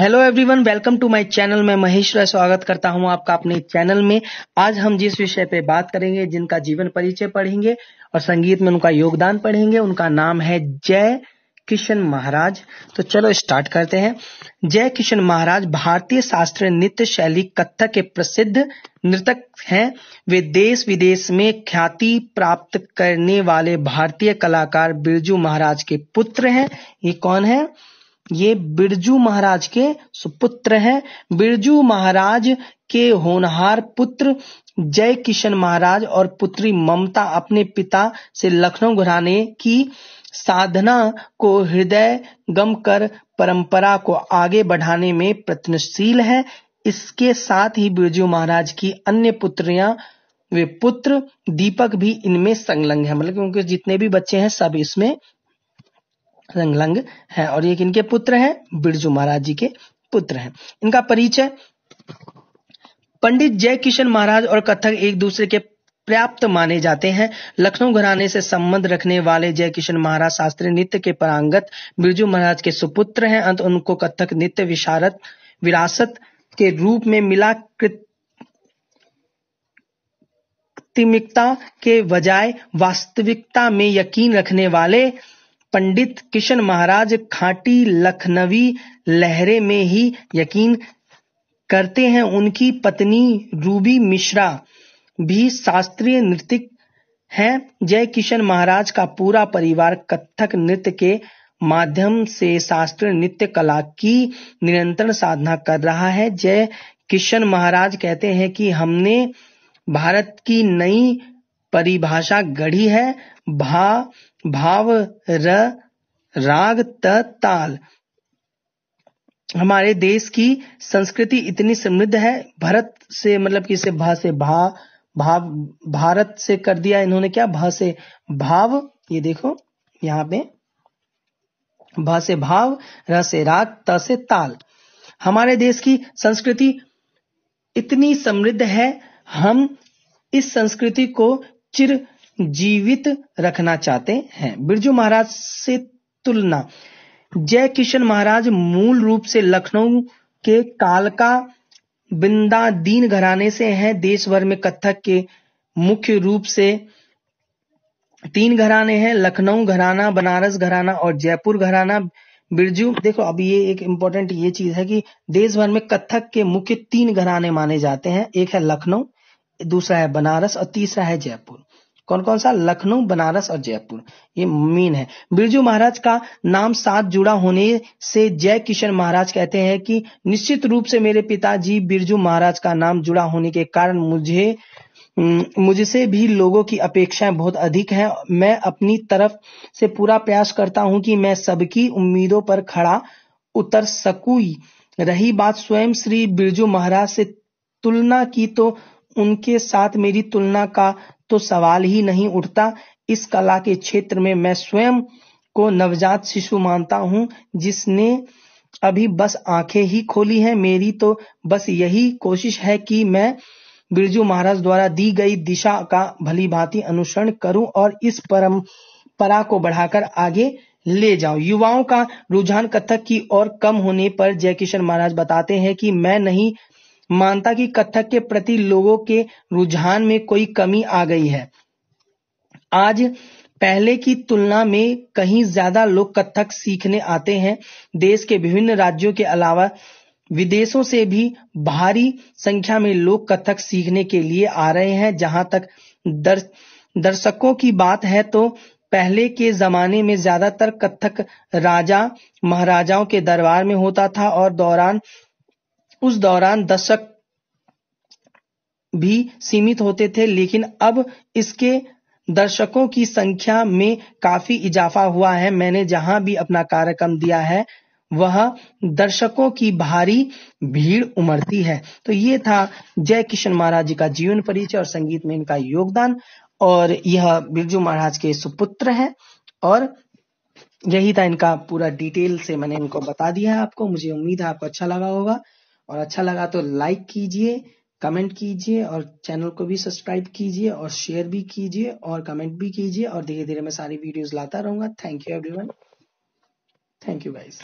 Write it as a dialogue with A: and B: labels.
A: hello everyone welcome to my channel मैं महेश राय स्वागत करता हूं आपका अपने चैनल में आज हम जिस विषय पे बात करेंगे जिनका जीवन परिचय पढ़ेंगे और संगीत में उनका योगदान पढ़ेंगे उनका नाम है जय किशन महाराज तो चलो स्टार्ट करते हैं जय किशन महाराज भारतीय शास्त्रीय नृत्य शैली कथक के प्रसिद्ध नृतक हैं वे देश विदेश में ख्याति प्राप्त करने वाले भारतीय कलाकार बिरजू महाराज के पुत्र हैं ये कौन है ये बिरजू महाराज के सुपुत्र हैं बिरजू महाराज के होनहार पुत्र जय किशन महाराज और पुत्री ममता अपने पिता से लखनऊ घराने की साधना को हृदय गम कर परंपरा को आगे बढ़ाने में प्रयत्नशील है इसके साथ ही बिरजू महाराज की अन्य पुत्रियां वे पुत्र दीपक भी इनमें संलग्न है मतलब क्योंकि जितने भी बच्चे हैं सब इसमें रंगलंग है और ये किनके पुत्र हैं बिरजू महाराज जी के पुत्र हैं इनका परिचय पंडित जय किशन महाराज और कथक एक दूसरे के पर्याप्त माने जाते हैं लखनऊ घराने से संबंध रखने वाले जय किशन महाराज शास्त्रीय नृत्य के परांगत बिरजू महाराज के सुपुत्र हैं अंत उनको कथक नृत्य विशारत विरासत के रूप में मिला कृतिमिकता के बजाय वास्तविकता में यकीन रखने वाले पंडित किशन महाराज खाटी लखनवी लहरे में ही यकीन करते हैं उनकी पत्नी रूबी मिश्रा भी शास्त्रीय नृत्य हैं जय किशन महाराज का पूरा परिवार कथक नृत्य के माध्यम से शास्त्रीय नृत्य कला की निरंतर साधना कर रहा है जय किशन महाराज कहते हैं कि हमने भारत की नई परिभाषा गढ़ी है भा भाव र राग त ताल हमारे देश की संस्कृति इतनी समृद्ध है भरत से मतलब कि से भा से भा भाव भारत से कर दिया इन्होंने क्या भा से भाव ये देखो यहाँ पे भा से भाव र से राग त से ताल हमारे देश की संस्कृति इतनी समृद्ध है हम इस संस्कृति को चिर जीवित रखना चाहते हैं बिरजू महाराज से तुलना जय किशन महाराज मूल रूप से लखनऊ के कालका बिंदा दीन घराने से हैं देश भर में कथक के मुख्य रूप से तीन घराने हैं लखनऊ घराना बनारस घराना और जयपुर घराना बिरजू देखो अब ये एक इम्पोर्टेंट ये चीज है कि देश भर में कथक के मुख्य तीन घराने माने जाते हैं एक है लखनऊ दूसरा है बनारस और तीसरा है जयपुर कौन कौन सा लखनऊ बनारस और जयपुर ये मीन है बिरजू महाराज का नाम साथ जुड़ा होने से जय किशन महाराज कहते हैं कि निश्चित रूप से मेरे पिताजी बिरजू महाराज का नाम जुड़ा होने के कारण मुझे मुझसे भी लोगों की अपेक्षाएं बहुत अधिक हैं मैं अपनी तरफ से पूरा प्रयास करता हूं कि मैं सबकी उम्मीदों पर खड़ा उतर सकू रही बात स्वयं श्री बिरजू महाराज से तुलना की तो उनके साथ मेरी तुलना का तो सवाल ही नहीं उठता इस कला के क्षेत्र में मैं स्वयं को नवजात शिशु मानता हूँ जिसने अभी बस आंखें ही खोली हैं मेरी तो बस यही कोशिश है कि मैं बिरजू महाराज द्वारा दी गई दिशा का भली भांति अनुसरण करूं और इस परा को बढ़ाकर आगे ले जाऊं युवाओं का रुझान कथक की ओर कम होने पर जयकिशन महाराज बताते हैं कि मैं नहीं मानता कि कथक के प्रति लोगों के रुझान में कोई कमी आ गई है आज पहले की तुलना में कहीं ज्यादा लोग कथक सीखने आते हैं देश के विभिन्न राज्यों के अलावा विदेशों से भी भारी संख्या में लोग कथक सीखने के लिए आ रहे हैं जहां तक दर, दर्शकों की बात है तो पहले के जमाने में ज्यादातर कथक राजा महाराजाओं के दरबार में होता था और दौरान उस दौरान दर्शक भी सीमित होते थे लेकिन अब इसके दर्शकों की संख्या में काफी इजाफा हुआ है मैंने जहां भी अपना कार्यक्रम दिया है वह दर्शकों की भारी भीड़ उमड़ती है तो ये था जय किशन महाराज जी का जीवन परिचय और संगीत में इनका योगदान और यह बिरजू महाराज के सुपुत्र है और यही था इनका पूरा डिटेल से मैंने इनको बता दिया है आपको मुझे उम्मीद है आपको अच्छा लगा होगा और अच्छा लगा तो लाइक कीजिए कमेंट कीजिए और चैनल को भी सब्सक्राइब कीजिए और शेयर भी कीजिए और कमेंट भी कीजिए और धीरे धीरे मैं सारी वीडियोस लाता रहूंगा thank you everyone thank you guys